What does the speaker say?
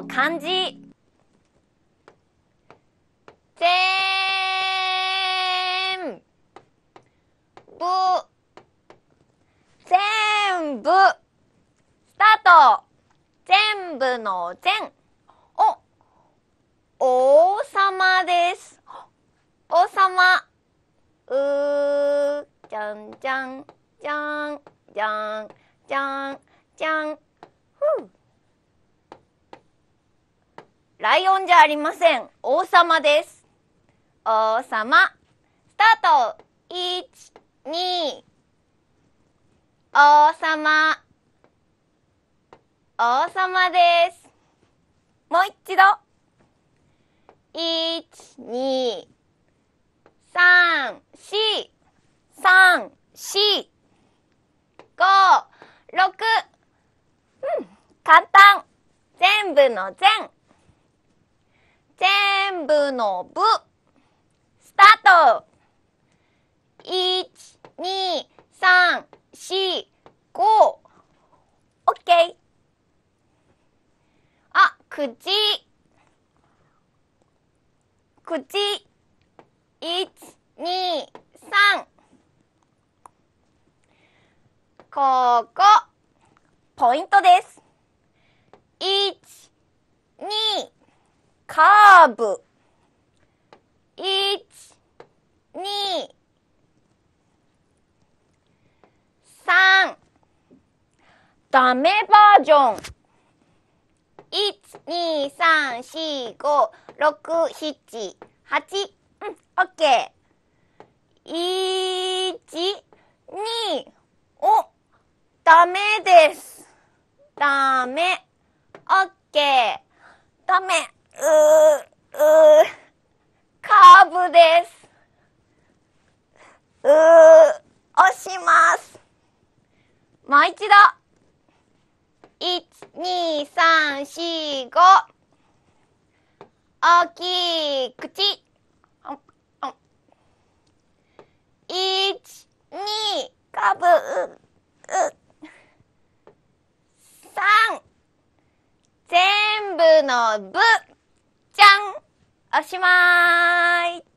漢字ぜーんぶぜんぶスタート全部の全お王様です王様うーじゃんじゃんじゃんじゃんじゃんじゃんライオンじゃありません。王様です。王様。スタート一、二。王様。王様です。もう一度。一、二。三、四。三、四。五、六。うん、簡単。全部の全。全部の部。スタート !1、2、3、4、5。OK! あ、口。口。1、2、3。ここ、ポイントです。1、2、カーブ。一、二、三。ダメバージョン。一、二、三、四、五、六、七、八。うん、オッケー。一、二、お、ダメです。ダメ。オッケー。ダメ。う押しますもう一度一、二、三、四、五。大きい口12カブ三、全部の部じゃんおしまい